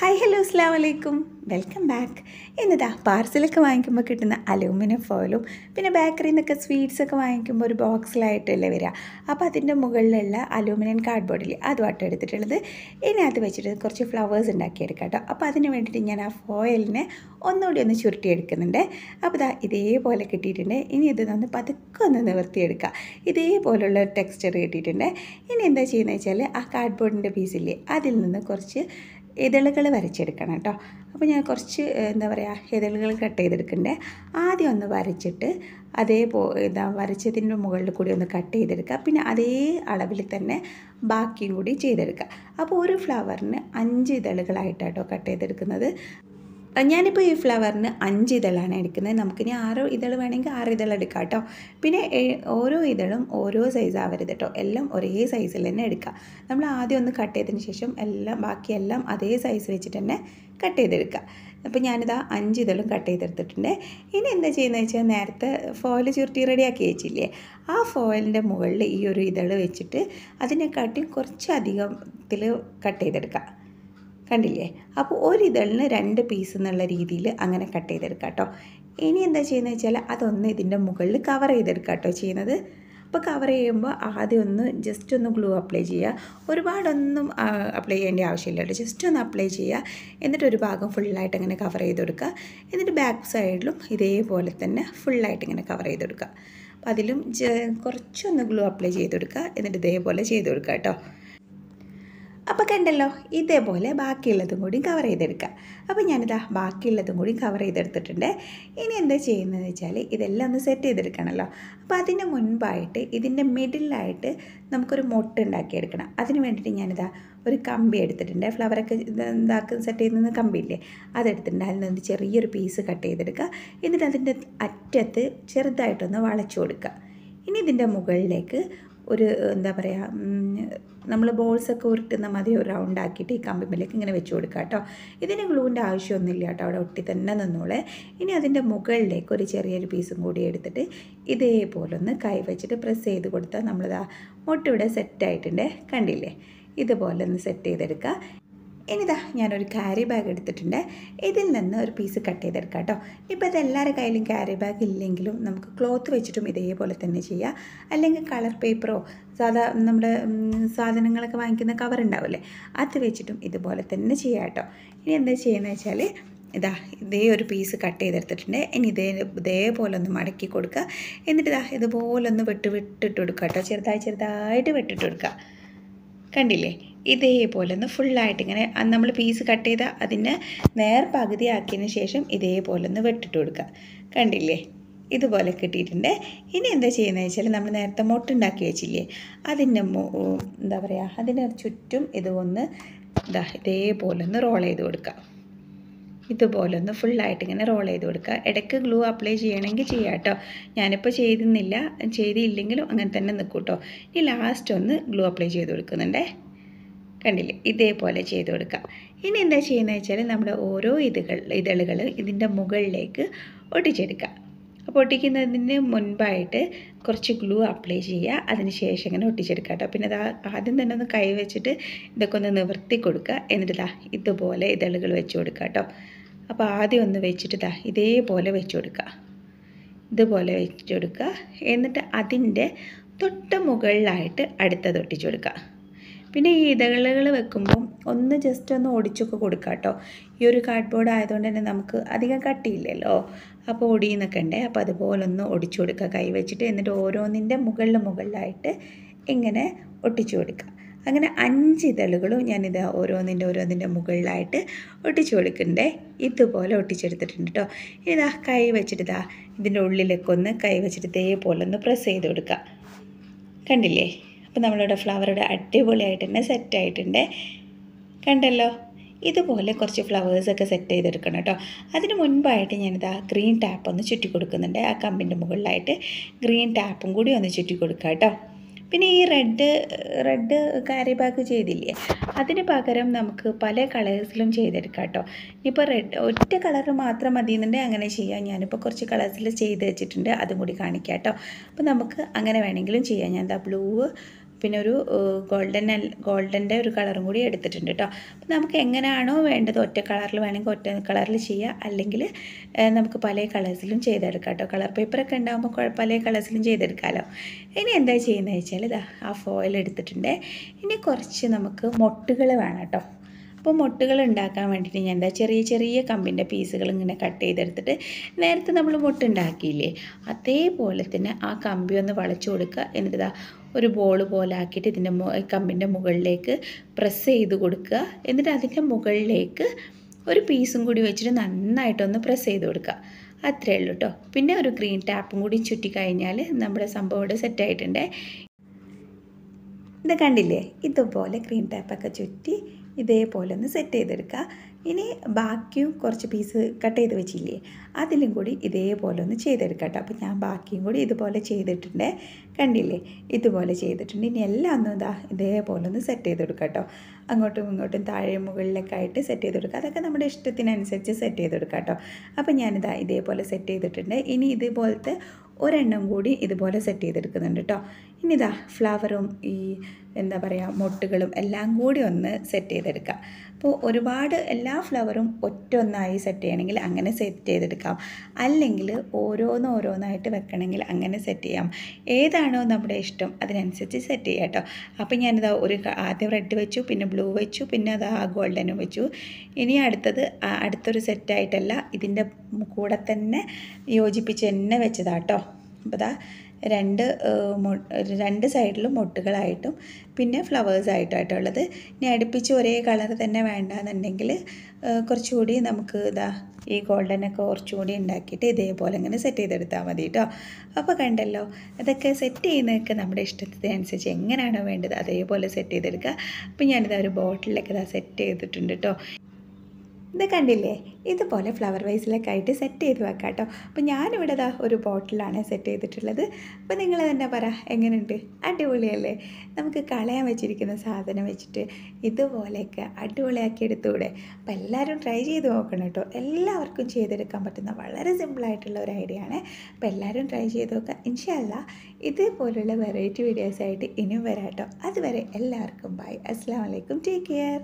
hi hello അസ്സാം വലൈക്കും welcome back എന്നിതാ പാർസലൊക്കെ വാങ്ങിക്കുമ്പോൾ കിട്ടുന്ന അലൂമിനിയം ഫോയിലും പിന്നെ ബേക്കറിയിൽ നിന്നൊക്കെ സ്വീറ്റ്സൊക്കെ വാങ്ങിക്കുമ്പോൾ ഒരു ബോക്സിലായിട്ടല്ലേ വരിക അപ്പോൾ അതിൻ്റെ മുകളിലുള്ള അലൂമിനിയം കാർഡ്ബോർഡിൽ അത് വട്ടം എടുത്തിട്ടുള്ളത് ഇനി അത് വെച്ചിട്ട് കുറച്ച് ഫ്ലവേഴ്സ് ഉണ്ടാക്കിയെടുക്കാം കേട്ടോ അപ്പോൾ അതിന് വേണ്ടിയിട്ട് ഞാൻ ആ ഫോയിലിനെ ഒന്നുകൂടി ഒന്ന് ചുരുട്ടിയെടുക്കുന്നുണ്ട് അപ്പോൾ ഇതാ ഇതേപോലെ കിട്ടിയിട്ടുണ്ട് ഇനി ഇത് ഒന്ന് പതുക്കെ ഒന്ന് നിവർത്തിയെടുക്കുക ഇതേപോലുള്ള ഒരു ടെക്സ്ചർ കിട്ടിയിട്ടുണ്ട് ഇനി എന്താ ചെയ്യുന്നത് വെച്ചാൽ ആ കാർഡ്ബോർഡിൻ്റെ പീസില്ലേ അതിൽ നിന്ന് കുറച്ച് ഇതളുകൾ വരച്ചെടുക്കണം കേട്ടോ അപ്പോൾ ഞാൻ കുറച്ച് എന്താ പറയുക ഇതളുകൾ കട്ട് ചെയ്തെടുക്കണ്ടേ ആദ്യം ഒന്ന് വരച്ചിട്ട് അതേ പോ ഇതാ വരച്ചതിൻ്റെ മുകളിൽ കൂടി ഒന്ന് കട്ട് ചെയ്തെടുക്കുക പിന്നെ അതേ അളവിൽ തന്നെ ബാക്കിയും കൂടി ചെയ്തെടുക്കുക അപ്പോൾ ഒരു ഫ്ലവറിന് അഞ്ച് ഇതളുകളായിട്ടാട്ടോ കട്ട് ചെയ്തെടുക്കുന്നത് ഞാനിപ്പോൾ ഈ ഫ്ലവറിന് അഞ്ച് ഇതളാണ് എടുക്കുന്നത് നമുക്കിനി ആറ് ഇതൾ വേണമെങ്കിൽ ആറ് ഇതൾ എടുക്കാം കേട്ടോ പിന്നെ ഓരോ ഇതളും ഓരോ സൈസ് ആവരുത് കേട്ടോ എല്ലാം ഒരേ സൈസിൽ തന്നെ എടുക്കുക നമ്മൾ ആദ്യം ഒന്ന് കട്ട് ചെയ്തതിന് ശേഷം എല്ലാം ബാക്കിയെല്ലാം അതേ സൈസ് വെച്ചിട്ട് തന്നെ കട്ട് ചെയ്തെടുക്കുക അപ്പോൾ ഞാനിതാ അഞ്ച് ഇതളും കട്ട് ചെയ്തെടുത്തിട്ടുണ്ട് ഇനി എന്താ ചെയ്യുന്നത് വെച്ചാൽ നേരത്തെ ഫോയിൽ ചുരുട്ടി റെഡിയാക്കി വെച്ചില്ലേ ആ ഫോയിലിൻ്റെ മുകളിൽ ഈ ഒരു ഇതൾ വെച്ചിട്ട് അതിനെക്കാട്ടിയും കുറച്ചധികത്തിൽ കട്ട് ചെയ്തെടുക്കുക കണ്ടില്ലേ അപ്പോൾ ഒരിതളിന് രണ്ട് പീസ് എന്നുള്ള രീതിയിൽ അങ്ങനെ കട്ട് ചെയ്തെടുക്കാം കേട്ടോ ഇനി എന്താ ചെയ്യുന്നത് വെച്ചാൽ അതൊന്ന് ഇതിൻ്റെ മുകളിൽ കവർ ചെയ്തെടുക്കാം കേട്ടോ ചെയ്യുന്നത് അപ്പോൾ കവർ ചെയ്യുമ്പോൾ ആദ്യം ഒന്ന് ജസ്റ്റ് ഒന്ന് ഗ്ലൂ അപ്ലൈ ചെയ്യുക ഒരുപാടൊന്നും അപ്ലൈ ചെയ്യേണ്ട ആവശ്യമില്ല കേട്ടോ ജസ്റ്റ് ഒന്ന് അപ്ലൈ ചെയ്യുക എന്നിട്ട് ഒരു ഭാഗം ഫുള്ളായിട്ട് ഇങ്ങനെ കവർ ചെയ്ത് കൊടുക്കുക എന്നിട്ട് ബാക്ക് സൈഡിലും ഇതേപോലെ തന്നെ ഫുള്ളായിട്ട് ഇങ്ങനെ കവർ ചെയ്ത് കൊടുക്കുക അപ്പോൾ അതിലും കുറച്ചൊന്ന് ഗ്ലൂ അപ്ലൈ ചെയ്ത് കൊടുക്കുക എന്നിട്ട് ഇതേപോലെ ചെയ്ത് കൊടുക്കുക കേട്ടോ അപ്പോൾ കണ്ടല്ലോ ഇതേപോലെ ബാക്കിയുള്ളതും കൂടി കവർ ചെയ്തെടുക്കുക അപ്പോൾ ഞാനിതാ ബാക്കിയുള്ളതും കൂടി കവർ ചെയ്തെടുത്തിട്ടുണ്ട് ഇനി എന്താ ചെയ്യുന്നതെന്ന് വെച്ചാൽ ഇതെല്ലാം ഒന്ന് സെറ്റ് ചെയ്തെടുക്കണമല്ലോ അപ്പോൾ അതിന് മുൻപായിട്ട് ഇതിൻ്റെ മിഡിലായിട്ട് നമുക്കൊരു മുട്ട ഉണ്ടാക്കിയെടുക്കണം അതിന് വേണ്ടിയിട്ട് ഞാനിതാ ഒരു കമ്പി എടുത്തിട്ടുണ്ട് ഫ്ലവറൊക്കെ ഇതാക്കുന്ന സെറ്റ് ചെയ്യുന്ന കമ്പിയില്ലേ അതെടുത്തിട്ടുണ്ട് അതിൽ നിന്ന് ചെറിയൊരു പീസ് കട്ട് ചെയ്തെടുക്കുക എന്നിട്ട് അതിൻ്റെ അറ്റത്ത് ചെറുതായിട്ടൊന്ന് വളച്ചു കൊടുക്കുക ഇനി ഇതിൻ്റെ മുകളിലേക്ക് ഒരു എന്താ പറയുക നമ്മൾ ബോൾസൊക്കെ ഉരുട്ടുന്ന മതി ആക്കിയിട്ട് ഈ കമ്പിമ്പിലേക്ക് ഇങ്ങനെ വെച്ച് കൊടുക്കുക കേട്ടോ ഇതിന് ഗ്ലൂവിൻ്റെ ആവശ്യമൊന്നുമില്ല കേട്ടോ അവിടെ ഒട്ടി തന്നെ നിന്നോളെ ഇനി അതിൻ്റെ മുകളിലേക്ക് ഒരു ചെറിയൊരു പീസും കൂടി എടുത്തിട്ട് ഇതേപോലെ ഒന്ന് കൈ വെച്ചിട്ട് പ്രസ് ചെയ്ത് കൊടുത്താൽ നമ്മളിതാ മുട്ടിവിടെ സെറ്റായിട്ടുണ്ട് കണ്ടില്ലേ ഇതുപോലെ ഒന്ന് സെറ്റ് ചെയ്തെടുക്കുക ഇനിതാ ഞാനൊരു ക്യാരി ബാഗ് എടുത്തിട്ടുണ്ട് ഇതിൽ നിന്ന് ഒരു പീസ് കട്ട് ചെയ്തെടുക്കാം കേട്ടോ ഇപ്പോൾ ഇത് എല്ലാവരുടെ കയ്യിലും ക്യാരി ബാഗ് ഇല്ലെങ്കിലും നമുക്ക് ക്ലോത്ത് വെച്ചിട്ടും ഇതേപോലെ തന്നെ ചെയ്യാം അല്ലെങ്കിൽ കളർ പേപ്പറോ സാധാ നമ്മുടെ സാധനങ്ങളൊക്കെ വാങ്ങിക്കുന്ന കവർ ഉണ്ടാവില്ലേ അത് വെച്ചിട്ടും ഇതുപോലെ തന്നെ ചെയ്യാം കേട്ടോ ഇനി എന്താ ചെയ്യുന്നത് വെച്ചാൽ ഇതാ ഇതേ ഒരു പീസ് കട്ട് ചെയ്തെടുത്തിട്ടുണ്ട് ഇനി ഇതേ ഇതേപോലെ ഒന്ന് മടക്കി കൊടുക്കുക എന്നിട്ട് ഇതാ ഇതുപോലെ ഒന്ന് വെട്ട് വിട്ടിട്ട് കൊടുക്കുക കേട്ടോ ചെറുതായി ചെറുതായിട്ട് വെട്ടിട്ട് കൊടുക്കുക കണ്ടില്ലേ ഇതേപോലെ ഒന്ന് ഫുള്ളായിട്ട് ഇങ്ങനെ നമ്മൾ പീസ് കട്ട് ചെയ്ത അതിനെ നേർ പകുതി ആക്കിയതിന് ശേഷം ഇതേപോലെ ഒന്ന് വെട്ടിട്ട് കൊടുക്കുക കണ്ടില്ലേ ഇതുപോലെ കിട്ടിയിട്ടുണ്ട് ഇനി എന്താ ചെയ്യുന്നത് വെച്ചാൽ നമ്മൾ നേരത്തെ മുട്ടുണ്ടാക്കി വെച്ചില്ലേ അതിൻ്റെ എന്താ പറയുക അതിന് ചുറ്റും ഇത് ഒന്ന് ഇതാ ഇതേപോലെ ഒന്ന് റോൾ ചെയ്ത് കൊടുക്കുക ഇതുപോലെ ഒന്ന് ഫുള്ളായിട്ട് ഇങ്ങനെ റോൾ ചെയ്ത് കൊടുക്കുക ഇടയ്ക്ക് ഗ്ലൂ അപ്ലൈ ചെയ്യണമെങ്കിൽ ചെയ്യാം കേട്ടോ ഞാനിപ്പോൾ ചെയ്തിരുന്നില്ല ചെയ്തില്ലെങ്കിലും അങ്ങനെ തന്നെ നിൽക്കും കേട്ടോ ഇനി ലാസ്റ്റ് ഒന്ന് ഗ്ലൂ അപ്ലൈ ചെയ്ത് കൊടുക്കുന്നുണ്ടേ കണ്ടില്ലേ ഇതേപോലെ ചെയ്ത് കൊടുക്കാം ഇനി എന്താ ചെയ്യുന്നത് വെച്ചാൽ നമ്മുടെ ഓരോ ഇതുകൾ ഇതളുകൾ ഇതിൻ്റെ മുകളിലേക്ക് ഒട്ടിച്ചെടുക്കുക അപ്പോൾ ഒട്ടിക്കുന്നതിന് മുൻപായിട്ട് കുറച്ച് ഗ്ലൂ അപ്ലൈ ചെയ്യുക ശേഷം ഇങ്ങനെ ഒട്ടിച്ചെടുക്കുക കേട്ടോ പിന്നെ അത് ആദ്യം തന്നെ ഒന്ന് കൈ വെച്ചിട്ട് ഇതൊക്കെ ഒന്ന് നിവർത്തി കൊടുക്കുക എന്നിട്ട് ഇതാ ഇതുപോലെ ഇതളുകൾ വെച്ച് കൊടുക്കുക കേട്ടോ അപ്പോൾ ആദ്യം ഒന്ന് വെച്ചിട്ട് ഇതാ ഇതേപോലെ വെച്ച് കൊടുക്കുക ഇതുപോലെ വെച്ച് കൊടുക്കുക എന്നിട്ട് അതിൻ്റെ തൊട്ട് മുകളിലായിട്ട് അടുത്തത് ഒട്ടിച്ചു കൊടുക്കുക പിന്നെ ഈ ഇതളുകൾ വെക്കുമ്പോൾ ഒന്ന് ജസ്റ്റ് ഒന്ന് ഒടിച്ചൊക്കെ കൊടുക്കാട്ടോ കേട്ടോ ഈ ഒരു കാർഡ്ബോർഡ് ആയതുകൊണ്ട് തന്നെ നമുക്ക് അധികം കട്ടിയില്ലല്ലോ അപ്പോൾ ഒടിയെന്നൊക്കെ ഉണ്ടേ അപ്പോൾ അതുപോലെ ഒന്ന് ഒടിച്ചു കൊടുക്കുക കൈ വെച്ചിട്ട് എന്നിട്ട് ഓരോന്നിൻ്റെ മുകളിൽ മുകളിലായിട്ട് ഇങ്ങനെ ഒട്ടിച്ചു കൊടുക്കുക അങ്ങനെ അഞ്ച് ഇതളുകളും ഞാനിത് ഓരോന്നിൻ്റെ ഓരോന്നിൻ്റെ മുകളിലായിട്ട് ഒട്ടിച്ചു കൊടുക്കണ്ടേ ഇതുപോലെ ഒട്ടിച്ചെടുത്തിട്ടുണ്ട് കേട്ടോ ഇതാ കൈ വെച്ചിട്ട് ഇതാ ഇതിൻ്റെ ഉള്ളിലൊക്കെ ഒന്ന് കൈ വെച്ചിട്ട് ഇതേപോലെ ഒന്ന് പ്രസ് ചെയ്ത് കൊടുക്കുക കണ്ടില്ലേ അപ്പോൾ നമ്മളുടെ ഫ്ലവറുടെ അടിപൊളിയായിട്ട് തന്നെ സെറ്റായിട്ടുണ്ട് കണ്ടല്ലോ ഇതുപോലെ കുറച്ച് ഫ്ലവേഴ്സൊക്കെ സെറ്റ് ചെയ്തെടുക്കണം കേട്ടോ അതിന് മുൻപായിട്ട് ഞാനിത് ആ ഗ്രീൻ ടാപ്പ് ഒന്ന് ചുറ്റി കൊടുക്കുന്നുണ്ട് ആ കമ്പിൻ്റെ മുകളിലായിട്ട് ഗ്രീൻ ടാപ്പും കൂടി ഒന്ന് ചുറ്റി കൊടുക്കാം കേട്ടോ പിന്നെ ഈ റെഡ് റെഡ് കാരി ബാഗ് ചെയ്തില്ലേ അതിന് പകരം നമുക്ക് പല കളേഴ്സിലും ചെയ്തെടുക്കാം കേട്ടോ ഇനിയിപ്പോൾ റെഡ് ഒറ്റ കളർ മാത്രം മതി എന്നുണ്ടെങ്കിൽ അങ്ങനെ ചെയ്യാം ഞാനിപ്പോൾ കുറച്ച് കളേഴ്സിൽ ചെയ്ത് വെച്ചിട്ടുണ്ട് അതും കൂടി കാണിക്കാം കേട്ടോ അപ്പോൾ നമുക്ക് അങ്ങനെ വേണമെങ്കിലും ചെയ്യാം ഞാൻ എന്താ ബ്ലൂ പിന്നെ ഒരു ഗോൾഡൻ ഗോൾഡൻ്റെ ഒരു കളറും കൂടി എടുത്തിട്ടുണ്ട് കേട്ടോ അപ്പോൾ നമുക്ക് എങ്ങനെയാണോ വേണ്ടത് ഒറ്റ കളറിൽ വേണമെങ്കിൽ ഒറ്റ കളറിൽ ചെയ്യുക അല്ലെങ്കിൽ നമുക്ക് പല കളേഴ്സിലും ചെയ്തെടുക്കാം കേട്ടോ കളർ പേപ്പറൊക്കെ ഉണ്ടാകുമ്പോൾ പല കളേഴ്സിലും ചെയ്തെടുക്കാമല്ലോ ഇനി എന്താ ചെയ്യുന്നത് വെച്ചാൽ ഇതാ ആ ഫോയിൽ എടുത്തിട്ടുണ്ട് ഇനി കുറച്ച് നമുക്ക് മൊട്ടുകൾ വേണം കേട്ടോ അപ്പോൾ മൊട്ടുകൾ ഉണ്ടാക്കാൻ വേണ്ടിയിട്ട് ഞാൻ എന്താ ചെറിയ ചെറിയ കമ്പിൻ്റെ പീസുകൾ ഇങ്ങനെ കട്ട് ചെയ്തെടുത്തിട്ട് നേരത്തെ നമ്മൾ മൊട്ടുണ്ടാക്കിയില്ലേ അതേപോലെ തന്നെ ആ കമ്പി ഒന്ന് വളച്ചു കൊടുക്കുക എന്നിട്ട് ഒരു ബോൾ പോലെ ആക്കിയിട്ട് ഇതിൻ്റെ കമ്പിൻ്റെ മുകളിലേക്ക് പ്രസ് ചെയ്ത് കൊടുക്കുക എന്നിട്ട് അതിൻ്റെ മുകളിലേക്ക് ഒരു പീസും കൂടി വെച്ചിട്ട് നന്നായിട്ടൊന്ന് പ്രസ് ചെയ്ത് കൊടുക്കുക അത്രയേ ഉള്ളൂ കേട്ടോ പിന്നെ ഒരു ഗ്രീൻ ടാപ്പും കൂടി ചുറ്റി കഴിഞ്ഞാൽ നമ്മുടെ സംഭവം ഇവിടെ സെറ്റായിട്ടുണ്ട് ഇത് കണ്ടില്ലേ ഇതുപോലെ ഗ്രീൻ ടാപ്പൊക്കെ ചുറ്റി ഇതേപോലെ ഒന്ന് സെറ്റ് ചെയ്തെടുക്കുക ഇനി ബാക്കിയും കുറച്ച് പീസ് കട്ട് ചെയ്ത് വെച്ചില്ലേ അതിലും കൂടി ഇതേപോലെ ഒന്ന് ചെയ്തെടുക്കാം കേട്ടോ അപ്പോൾ ഞാൻ ബാക്കിയും കൂടി ഇതുപോലെ ചെയ്തിട്ടുണ്ട് കണ്ടില്ലേ ഇതുപോലെ ചെയ്തിട്ടുണ്ട് ഇനി എല്ലാം ഒന്നും ഇതാ ഇതേപോലെ ഒന്ന് സെറ്റ് ചെയ്ത് കൊടുക്കുക കേട്ടോ അങ്ങോട്ടും ഇങ്ങോട്ടും താഴെ മുകളിലൊക്കെ ആയിട്ട് സെറ്റ് ചെയ്ത് കൊടുക്കുക അതൊക്കെ നമ്മുടെ ഇഷ്ടത്തിനനുസരിച്ച് സെറ്റ് ചെയ്ത് കൊടുക്കുക കേട്ടോ അപ്പോൾ ഞാനിതാ ഇതേപോലെ സെറ്റ് ചെയ്തിട്ടുണ്ട് ഇനി ഇതുപോലത്തെ ഒരെണ്ണം കൂടി ഇതുപോലെ സെറ്റ് ചെയ്തെടുക്കുന്നുണ്ട് കേട്ടോ ഇനി ഫ്ലവറും ഈ എന്താ പറയുക മൊട്ടുകളും എല്ലാം കൂടി ഒന്ന് സെറ്റ് ചെയ്തെടുക്കുക അപ്പോൾ ഒരുപാട് എല്ലാ ഫ്ലവറും ഒറ്റൊന്നായി സെറ്റ് ചെയ്യണമെങ്കിൽ അങ്ങനെ സെറ്റ് ചെയ്തെടുക്കാം അല്ലെങ്കിൽ ഓരോന്ന് ഓരോന്നായിട്ട് വെക്കണമെങ്കിൽ അങ്ങനെ സെറ്റ് ചെയ്യാം ഏതാണോ നമ്മുടെ ഇഷ്ടം അതിനനുസരിച്ച് സെറ്റ് ചെയ്യാം കേട്ടോ അപ്പോൾ ഞാനിതാ ഒരു ആദ്യം റെഡ് വെച്ചു പിന്നെ ബ്ലൂ വെച്ചു പിന്നെ ആ ഗോൾഡനും വെച്ചു ഇനി അടുത്തത് അടുത്തൊരു സെറ്റായിട്ടല്ല ഇതിൻ്റെ കൂടെ തന്നെ യോജിപ്പിച്ച് തന്നെ വെച്ചതാട്ടോ അപ്പോൾ അതാ രണ്ട് രണ്ട് സൈഡിലും മൊട്ടുകളായിട്ടും പിന്നെ ആയിട്ടായിട്ടുള്ളത് ഇനി അടുപ്പിച്ച് ഒരേ കളർ തന്നെ വേണ്ടാന്നുണ്ടെങ്കിൽ കുറച്ചുകൂടി നമുക്ക് ഇതാ ഈ ഗോൾഡനൊക്കെ കുറച്ചുകൂടി ഉണ്ടാക്കിയിട്ട് ഇതേപോലെ ഇങ്ങനെ സെറ്റ് ചെയ്തെടുത്താൽ മതി കേട്ടോ അപ്പോൾ കണ്ടല്ലോ അതൊക്കെ സെറ്റ് ചെയ്യുന്നതൊക്കെ നമ്മുടെ ഇഷ്ടത്തിനനുസരിച്ച് എങ്ങനെയാണോ വേണ്ടത് അതേപോലെ സെറ്റ് ചെയ്തെടുക്കുക അപ്പോൾ ഞാനിതാ ഒരു ബോട്ടിലൊക്കെ ഇതാ സെറ്റ് ചെയ്തിട്ടുണ്ട് കേട്ടോ ഇത് കണ്ടില്ലേ ഇതുപോലെ ഫ്ലവർ വൈസിലൊക്കെ ആയിട്ട് സെറ്റ് ചെയ്ത് വെക്കാം കേട്ടോ അപ്പോൾ ഞാനിവിടെ ഇതാ ഒരു ബോട്ടിലാണ് സെറ്റ് ചെയ്തിട്ടുള്ളത് അപ്പോൾ നിങ്ങൾ തന്നെ പറ എങ്ങനെയുണ്ട് അടിപൊളിയല്ലേ നമുക്ക് കളയാൻ വെച്ചിരിക്കുന്ന സാധനം വെച്ചിട്ട് ഇതുപോലെയൊക്കെ അടിപൊളിയാക്കി എടുത്തുകൂടെ അപ്പോൾ എല്ലാവരും ട്രൈ ചെയ്ത് നോക്കണം കേട്ടോ എല്ലാവർക്കും ചെയ്തെടുക്കാൻ പറ്റുന്ന വളരെ സിമ്പിളായിട്ടുള്ള ഒരു ഐഡിയ ആണ് അപ്പോൾ എല്ലാവരും ട്രൈ ചെയ്ത് നോക്കുക ഇൻഷല്ല ഇതേപോലുള്ള വെറൈറ്റി വീഡിയോസായിട്ട് ഇനിയും വരാം കേട്ടോ അതുവരെ എല്ലാവർക്കും ബൈ അസ്സാം വലൈക്കും ടേക്ക് കെയർ